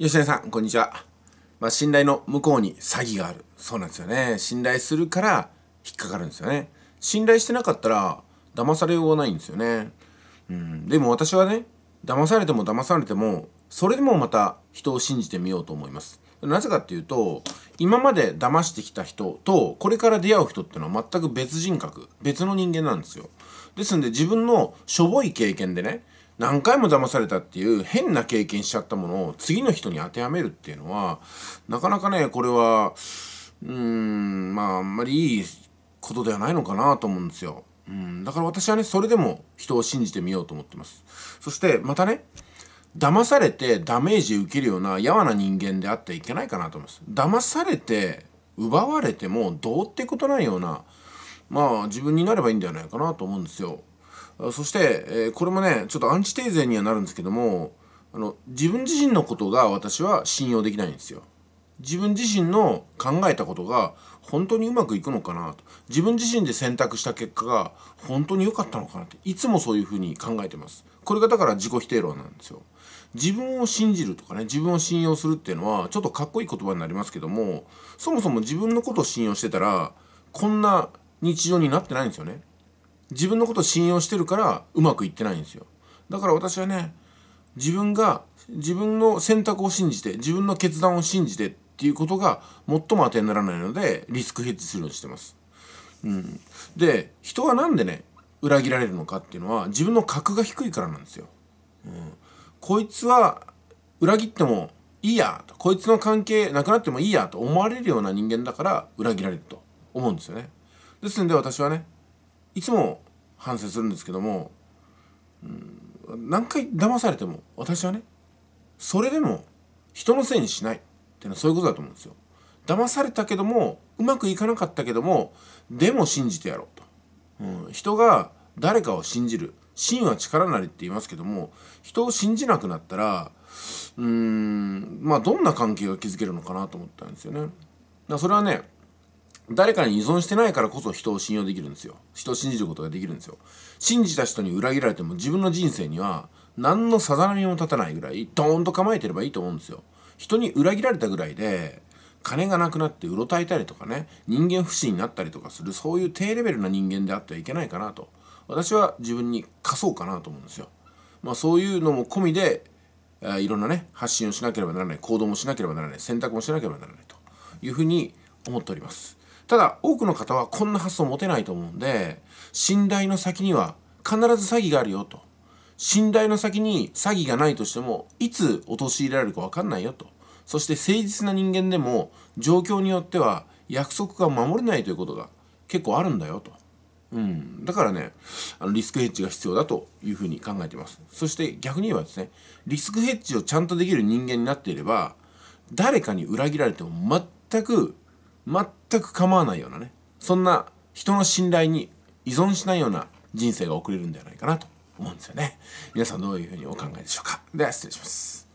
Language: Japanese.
吉田さん、こんにちは。まあ、信頼の向こうに詐欺がある。そうなんですよね。信頼するから引っかかるんですよね。信頼してなかったら騙されようがないんですよね。うん。でも私はね、騙されても騙されても、それでもまた人を信じてみようと思います。なぜかっていうと今まで騙してきた人とこれから出会う人ってのは全く別人格別の人間なんですよですんで自分のしょぼい経験でね何回も騙されたっていう変な経験しちゃったものを次の人に当てはめるっていうのはなかなかねこれはうーんまああんまりいいことではないのかなと思うんですよ。うん、だから私はねそれでも人を信じてみようと思ってます。そしてまたね騙されてダメージ受けるようなやわな人間であってはいけないかなと思います。騙されて奪われてもどうってことないようなまあ自分になればいいんじゃないかなと思うんですよ。そして、えー、これもねちょっとアンチテーゼにはなるんですけどもあの自分自身のことが私は信用できないんですよ。自分自身の考えたことが本当にうまくいくのかなと自分自身で選択した結果が本当に良かったのかなっていつもそういうふうに考えてますこれがだから自己否定論なんですよ自分を信じるとかね自分を信用するっていうのはちょっとかっこいい言葉になりますけどもそもそも自分のことを信用してたらこんな日常になってないんですよね自分のことを信用してるからうまくいってないんですよだから私はね自分が自分の選択を信じて自分の決断を信じてっていうことが最も当てにならないのでリスクヘッジするようにしてます。うん、で人は何でね裏切られるのかっていうのは自分の格が低いからなんですよ。うん、こいつは裏切ってもいいやとこいつの関係なくなってもいいやと思われるような人間だから裏切られると思うんですよね。ですので私はねいつも反省するんですけども、うん、何回騙されても私はねそれでも人のせいにしないっていうのはそういうことだと思うんですよ。騙されたけどもうまくいかなかったけどもでも信じてやろうと、うん、人が誰かを信じる信は力なりって言いますけども人を信じなくなったらうーんまあどんな関係が築けるのかなと思ったんですよね。だそれはね誰かに依存してないからこそ人を信用できるんですよ。人を信じることができるんですよ。信じた人に裏切られても自分の人生には何のさざ波も立たないぐらいドーンと構えてればいいと思うんですよ。人に裏切られたぐらいで金がなくなってうろたえたりとかね人間不信になったりとかするそういう低レベルな人間であってはいけないかなと私は自分に課そうかなと思うんですよ。まあ、そういうのも込みでいろんなね発信をしなければならない行動もしなければならない選択もしなければならないというふうに思っております。ただ多くの方はこんな発想持てないと思うんで信頼の先には必ず詐欺があるよと信頼の先に詐欺がないとしても、いつ陥れられるかわかんないよと。そして誠実な人間でも、状況によっては約束が守れないということが結構あるんだよと。うん、だからねあのリスクヘッジが必要だというふうに考えていますそして逆に言えばですねリスクヘッジをちゃんとできる人間になっていれば誰かに裏切られても全く全く構わないようなねそんな人の信頼に依存しないような人生が送れるんではないかなと思うんですよね皆さんどういうふうにお考えでしょうかでは失礼します